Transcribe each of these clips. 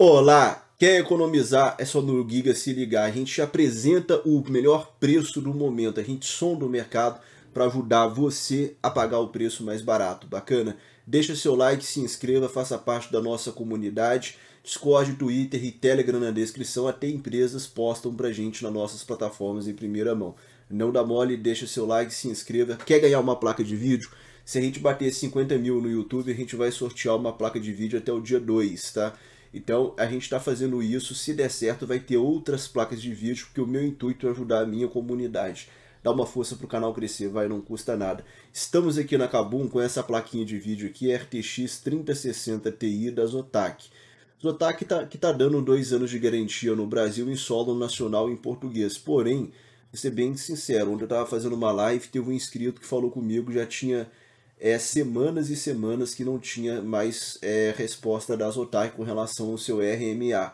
Olá! Quer economizar? É só no Giga se ligar. A gente apresenta o melhor preço do momento, a gente sonda o mercado para ajudar você a pagar o preço mais barato. Bacana? Deixa seu like, se inscreva, faça parte da nossa comunidade. Discord, Twitter e Telegram na descrição, até empresas postam a gente nas nossas plataformas em primeira mão. Não dá mole, deixa seu like, se inscreva. Quer ganhar uma placa de vídeo? Se a gente bater 50 mil no YouTube, a gente vai sortear uma placa de vídeo até o dia 2, tá? Então a gente está fazendo isso, se der certo vai ter outras placas de vídeo, porque o meu intuito é ajudar a minha comunidade. Dar uma força para o canal crescer, vai, não custa nada. Estamos aqui na Kabum com essa plaquinha de vídeo aqui, RTX 3060 Ti da Zotac. Zotac tá, que está dando dois anos de garantia no Brasil em solo nacional em português, porém, vou ser bem sincero, onde eu estava fazendo uma live, teve um inscrito que falou comigo, já tinha é, semanas e semanas que não tinha mais é, resposta da Zotac com relação ao seu RMA.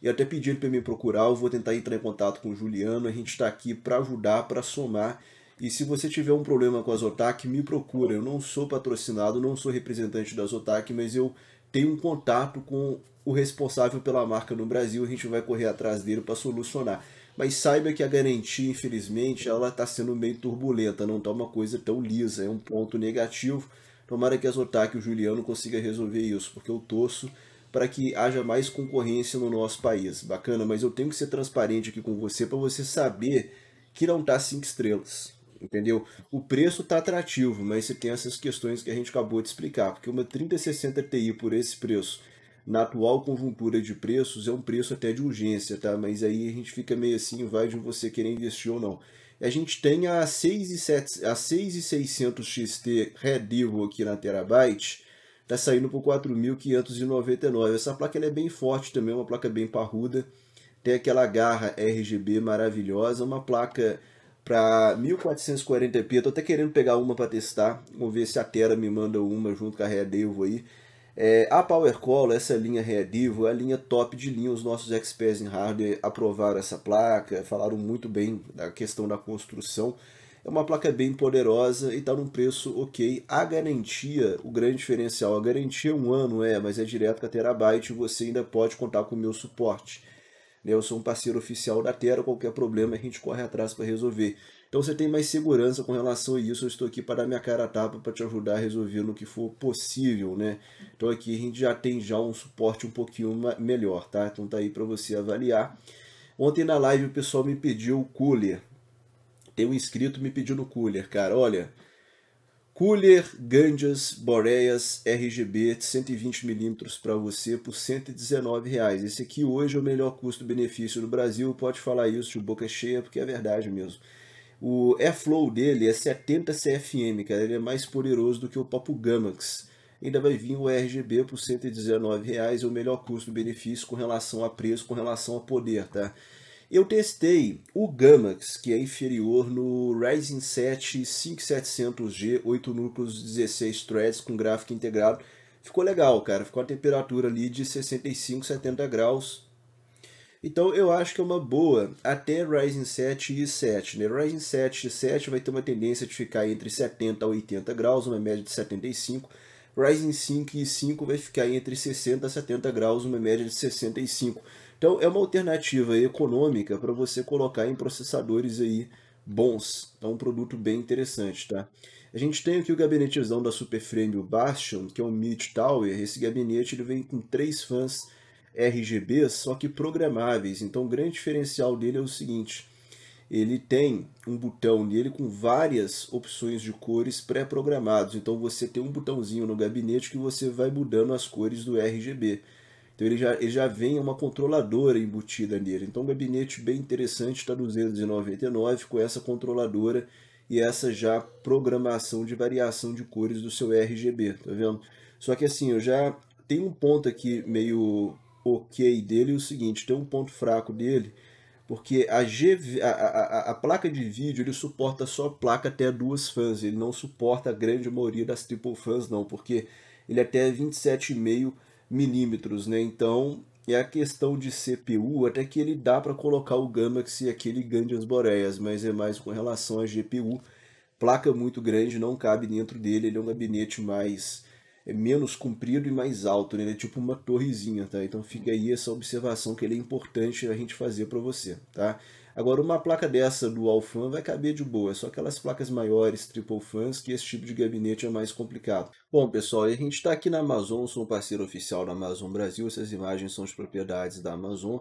E até pedindo para me procurar, eu vou tentar entrar em contato com o Juliano, a gente está aqui para ajudar, para somar. E se você tiver um problema com a Zotac, me procura. Eu não sou patrocinado, não sou representante da Zotac, mas eu tenho um contato com o responsável pela marca no Brasil, a gente vai correr atrás dele para solucionar mas saiba que a garantia, infelizmente, ela está sendo meio turbulenta, não está uma coisa tão lisa, é um ponto negativo. Tomara que a Zotac e o Juliano consiga resolver isso, porque eu torço para que haja mais concorrência no nosso país. Bacana, mas eu tenho que ser transparente aqui com você para você saber que não está cinco estrelas, entendeu? O preço está atrativo, mas você tem essas questões que a gente acabou de explicar, porque uma 3060 Ti por esse preço na atual conjuntura de preços é um preço até de urgência, tá? Mas aí a gente fica meio assim, vai de você querer investir ou não. A gente tem a 6600 XT Redivo aqui na Terabyte, tá saindo por 4.599. Essa placa ela é bem forte também, uma placa bem parruda. Tem aquela garra RGB maravilhosa, uma placa para 1440p. Tô até querendo pegar uma para testar. Vamos ver se a Tera me manda uma junto com a Redivo aí é, a PowerCall, essa é linha Readivo, é a linha top de linha. Os nossos experts em hardware aprovaram essa placa, falaram muito bem da questão da construção. É uma placa bem poderosa e está num preço ok. A garantia, o grande diferencial, a garantia é um ano, é, mas é direto com a Terabyte e você ainda pode contar com o meu suporte. Né? Eu sou um parceiro oficial da Terra, qualquer problema a gente corre atrás para resolver. Então você tem mais segurança com relação a isso. Eu estou aqui para dar minha cara a tapa para te ajudar a resolver no que for possível, né? Então aqui a gente já tem já um suporte um pouquinho melhor, tá? Então tá aí para você avaliar. Ontem na live o pessoal me pediu o cooler. Tem um inscrito me pedindo cooler, cara. Olha, Cooler Ganjas Boreas RGB 120mm para você por R$ 119,00. Esse aqui hoje é o melhor custo-benefício no Brasil, pode falar isso de boca é cheia, porque é verdade mesmo. O airflow dele é 70 CFM, cara, ele é mais poderoso do que o Papo Gamax. Ainda vai vir o RGB por R$ 119,00, é o melhor custo-benefício com relação a preço, com relação a poder, tá? Eu testei o Gamax, que é inferior no Ryzen 7 5700G, 8 núcleos, 16 threads com gráfico integrado. Ficou legal, cara. Ficou a temperatura ali de 65, 70 graus. Então eu acho que é uma boa até Ryzen 7 e 7. Né? Ryzen 7 e 7 vai ter uma tendência de ficar entre 70 a 80 graus, uma média de 75. Ryzen 5 e 5 vai ficar entre 60 a 70 graus, uma média de 65 então é uma alternativa econômica para você colocar em processadores aí bons. É um produto bem interessante, tá? A gente tem aqui o gabinetezão da Superframe o Bastion, que é um Mid Tower. Esse gabinete ele vem com três fãs RGB, só que programáveis. Então o grande diferencial dele é o seguinte, ele tem um botão nele com várias opções de cores pré-programados. Então você tem um botãozinho no gabinete que você vai mudando as cores do RGB. Então ele já, ele já vem uma controladora embutida nele. Então um gabinete bem interessante está 299 com essa controladora e essa já programação de variação de cores do seu RGB, tá vendo? Só que assim, eu já tenho um ponto aqui meio ok dele, é o seguinte, tem um ponto fraco dele, porque a, GV, a, a, a, placa de vídeo ele suporta só placa até duas fans, ele não suporta a grande maioria das triple fans não, porque ele é até 27,5 milímetros, né? Então é a questão de CPU, até que ele dá para colocar o Gamax e aquele Gandians Boreas, mas é mais com relação a GPU. Placa muito grande, não cabe dentro dele, ele é um gabinete mais é menos comprido e mais alto, né? ele é tipo uma torrezinha, tá? Então fica aí essa observação que ele é importante a gente fazer para você, tá? Agora, uma placa dessa do Alfan vai caber de boa, é só aquelas placas maiores, triple fans, que esse tipo de gabinete é mais complicado. Bom, pessoal, a gente está aqui na Amazon, sou um parceiro oficial da Amazon Brasil, essas imagens são de propriedades da Amazon.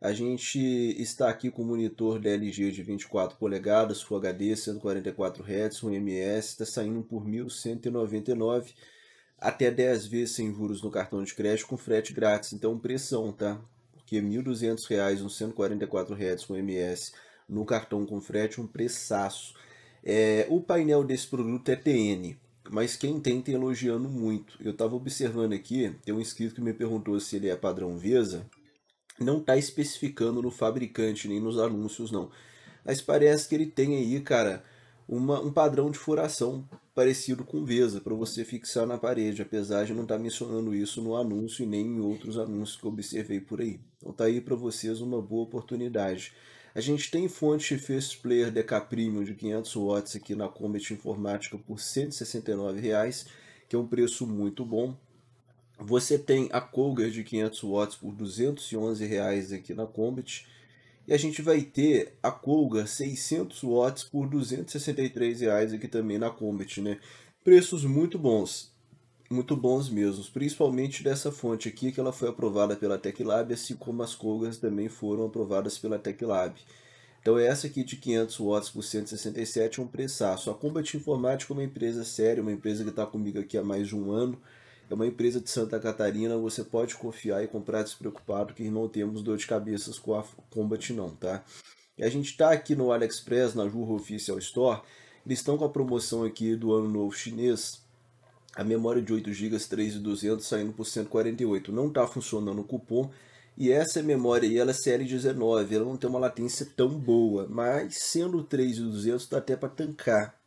A gente está aqui com um monitor DLG de 24 polegadas, Full HD, 144 Hz, um MS, está saindo por R$ 1.199 até 10 vezes sem juros no cartão de crédito com frete grátis. Então, pressão, tá? Porque R$ 1.200, uns R$ 144,00 com MS no cartão com frete, um preçaço. É, o painel desse produto é TN, mas quem tem tem elogiando muito. Eu estava observando aqui, tem um inscrito que me perguntou se ele é padrão Vesa. Não está especificando no fabricante nem nos anúncios, não. Mas parece que ele tem aí, cara, uma, um padrão de furação parecido com Vesa, para você fixar na parede, apesar de não estar tá mencionando isso no anúncio e nem em outros anúncios que eu observei por aí. Então tá aí para vocês uma boa oportunidade. A gente tem fonte First Player DK Premium de 500 watts aqui na Comet Informática por R$ 169,00, que é um preço muito bom. Você tem a Colger de 500 watts por R$ 211,00 aqui na Comet e a gente vai ter a Colga 600 watts por R$ 263 reais aqui também na Combat, né? Preços muito bons, muito bons mesmo. principalmente dessa fonte aqui, que ela foi aprovada pela TechLab, assim como as Colgas também foram aprovadas pela TechLab. Então essa aqui de 500 watts por 167 é um preçaço. A Combat Informática é uma empresa séria, uma empresa que está comigo aqui há mais de um ano, é uma empresa de Santa Catarina, você pode confiar e comprar despreocupado que não temos dor de cabeça com a Combat não, tá? E a gente está aqui no AliExpress, na Jurra Official Store, eles estão com a promoção aqui do Ano Novo Chinês, a memória de 8 GB 3200 saindo por 148. Não está funcionando o cupom. E essa memória aí, ela é série 19 ela não tem uma latência tão boa, mas sendo 3200 dá até para tancar.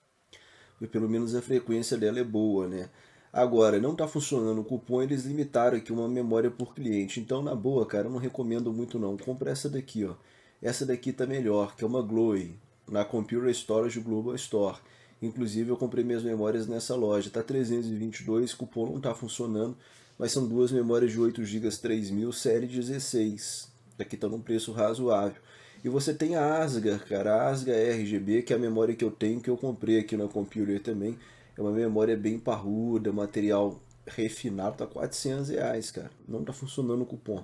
pelo menos a frequência dela é boa, né? Agora, não está funcionando o cupom, eles limitaram aqui uma memória por cliente. Então, na boa, cara, eu não recomendo muito não. Compra essa daqui, ó. Essa daqui tá melhor, que é uma Glowy, na Computer Storage Global Store. Inclusive, eu comprei minhas memórias nessa loja. Tá 322, cupom não tá funcionando, mas são duas memórias de 8 GB 3000 série 16. Aqui tá num preço razoável. E você tem a Asgar, cara, a Asgar RGB, que é a memória que eu tenho, que eu comprei aqui na Computer também é uma memória bem parruda, é material refinado, tá 400 reais, cara. Não tá funcionando o cupom.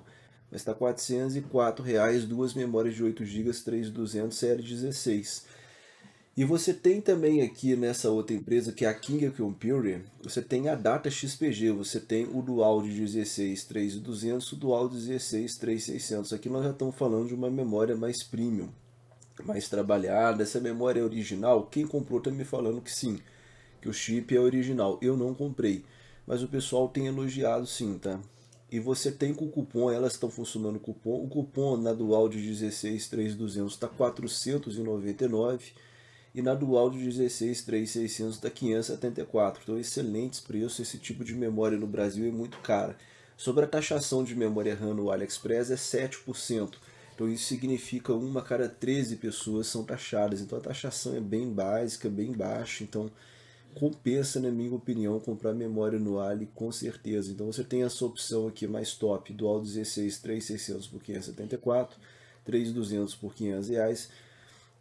Mas tá 404 reais, duas memórias de 8 GB, 3200 série 16. E você tem também aqui nessa outra empresa, que é a King Computer, você tem a data XPG, você tem o dual de 16 3200, o dual de 16 3600. Aqui nós já estamos falando de uma memória mais premium, mais trabalhada. Essa memória é original? Quem comprou está me falando que sim que o chip é original. Eu não comprei, mas o pessoal tem elogiado sim, tá? E você tem com o cupom, elas estão funcionando o cupom. O cupom na Dual de 16.3200 está 499 e na Dual de 16.3600 está 574. Então excelentes preços, esse tipo de memória no Brasil é muito cara. Sobre a taxação de memória RAM no AliExpress é 7%. Então isso significa uma cada 13 pessoas são taxadas. Então a taxação é bem básica, bem baixa. Então compensa, na minha opinião, comprar memória no Ali com certeza. Então você tem essa opção aqui mais top, Dual 16 3600 por 574, 3200 por 500 reais.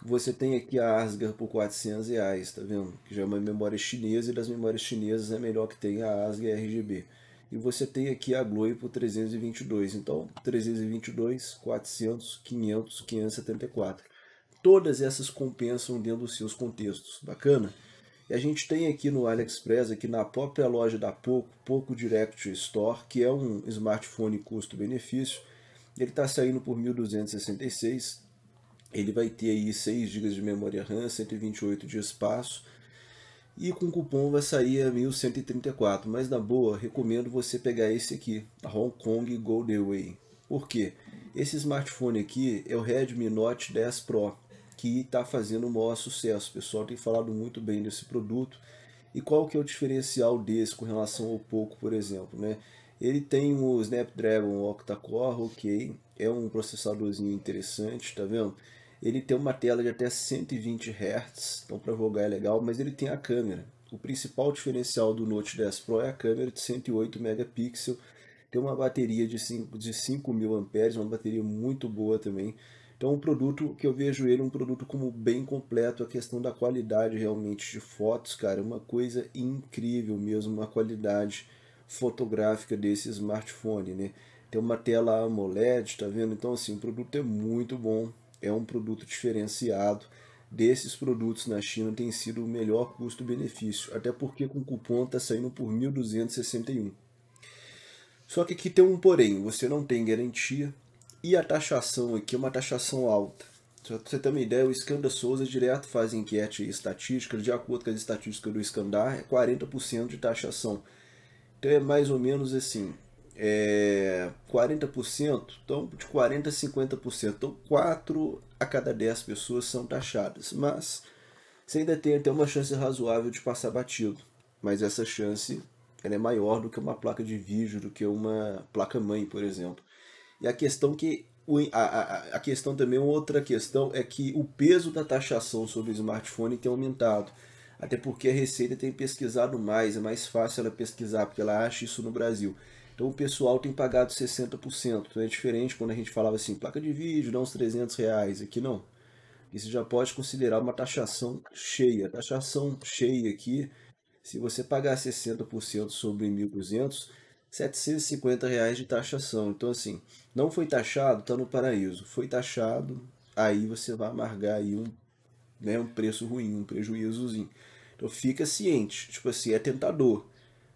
Você tem aqui a Asgar por 400 reais, tá vendo? Que já é uma memória chinesa e das memórias chinesas é melhor que tem a Asgar RGB. E você tem aqui a Gloi por 322. Então, 322, 400, 500, 574. Todas essas compensam dentro dos seus contextos. Bacana? E a gente tem aqui no AliExpress, aqui na própria loja da Poco, Poco Direct Store, que é um smartphone custo-benefício, ele está saindo por 1.266, ele vai ter aí 6 GB de memória RAM, 128 de espaço, e com cupom vai sair a 1.134, mas na boa, recomendo você pegar esse aqui, Hong Kong Gold Way. Por quê? Esse smartphone aqui é o Redmi Note 10 Pro, que está fazendo o maior sucesso. O pessoal tem falado muito bem desse produto. E qual que é o diferencial desse com relação ao Poco, por exemplo, né? Ele tem o Snapdragon Octa-Core, ok, é um processadorzinho interessante, tá vendo? Ele tem uma tela de até 120 Hz, então para jogar é legal, mas ele tem a câmera. O principal diferencial do Note 10 Pro é a câmera de 108 megapixels, tem uma bateria de de 5.000 amperes, uma bateria muito boa também, então, um produto que eu vejo ele um produto como bem completo, a questão da qualidade realmente de fotos, cara, é uma coisa incrível mesmo, a qualidade fotográfica desse smartphone, né? Tem uma tela AMOLED, tá vendo? Então, assim, o produto é muito bom, é um produto diferenciado. Desses produtos na China tem sido o melhor custo-benefício, até porque com cupom tá saindo por 1261. Só que aqui tem um porém, você não tem garantia, e a taxação aqui é uma taxação alta. pra você ter uma ideia, o Scanda Souza direto faz enquete estatística, de acordo com as estatísticas do Scandar, é 40% de taxação. Então é mais ou menos assim, é 40%, então de 40% a 50%. Então 4 a cada 10 pessoas são taxadas, mas você ainda tem até uma chance razoável de passar batido. Mas essa chance ela é maior do que uma placa de vídeo, do que uma placa-mãe, por exemplo. E a questão que a, a, a, questão também, outra questão, é que o peso da taxação sobre o smartphone tem aumentado. Até porque a Receita tem pesquisado mais, é mais fácil ela pesquisar, porque ela acha isso no Brasil. Então o pessoal tem pagado 60%. Então é diferente quando a gente falava assim, placa de vídeo, dá uns 300 reais. Aqui não. Isso já pode considerar uma taxação cheia. Taxação cheia aqui, se você pagar 60% sobre 1.200, 750 reais de taxação. Então, assim, não foi taxado, está no paraíso. Foi taxado, aí você vai amargar aí um, né, um preço ruim, um prejuízozinho. Então, fica ciente, tipo assim, é tentador,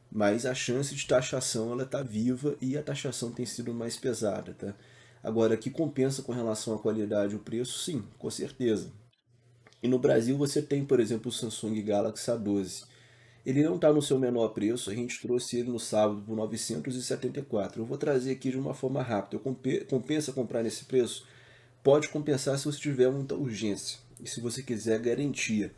mas a chance de taxação ela está viva e a taxação tem sido mais pesada, tá? Agora, que compensa com relação à qualidade e o preço? Sim, com certeza. E no Brasil você tem, por exemplo, o Samsung Galaxy A12. Ele não está no seu menor preço, a gente trouxe ele no sábado por 974. Eu vou trazer aqui de uma forma rápida. Compensa comprar nesse preço? Pode compensar se você tiver muita urgência e se você quiser garantia.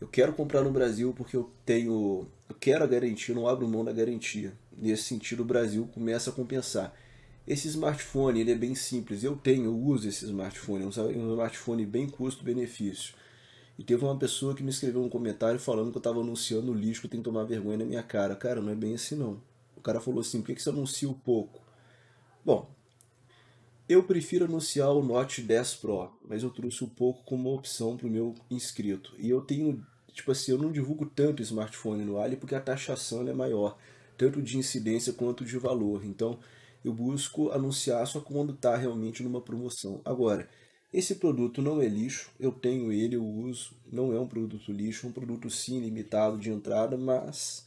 Eu quero comprar no Brasil porque eu tenho, eu quero a garantia, não abro mão da garantia. Nesse sentido, o Brasil começa a compensar. Esse smartphone ele é bem simples. Eu tenho, eu uso esse smartphone, é um é smartphone bem custo-benefício e teve uma pessoa que me escreveu um comentário falando que eu tava anunciando o lixo, que tem que tomar vergonha na minha cara. Cara, não é bem assim não. O cara falou assim, por que, que você anuncia o pouco? Bom, eu prefiro anunciar o Note 10 Pro, mas eu trouxe o pouco como opção pro meu inscrito. E eu tenho, tipo assim, eu não divulgo tanto smartphone no Ali porque a taxação é maior, tanto de incidência quanto de valor. Então, eu busco anunciar só quando tá realmente numa promoção. Agora, esse produto não é lixo, eu tenho ele, eu uso, não é um produto lixo, é um produto sim limitado de entrada, mas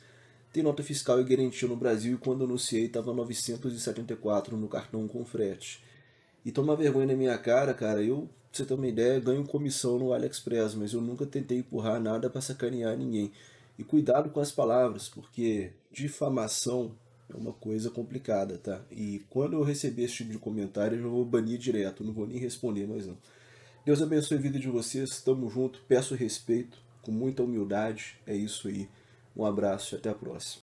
tem nota fiscal e garantia no Brasil e quando anunciei estava 974 no cartão com frete. E toma vergonha na minha cara, cara, eu, pra você ter uma ideia, ganho comissão no AliExpress, mas eu nunca tentei empurrar nada para sacanear ninguém. E cuidado com as palavras, porque difamação é uma coisa complicada, tá? E quando eu receber esse tipo de comentário, eu vou banir direto, não vou nem responder mais não. Deus abençoe a vida de vocês, tamo junto, peço respeito, com muita humildade, é isso aí. Um abraço e até a próxima.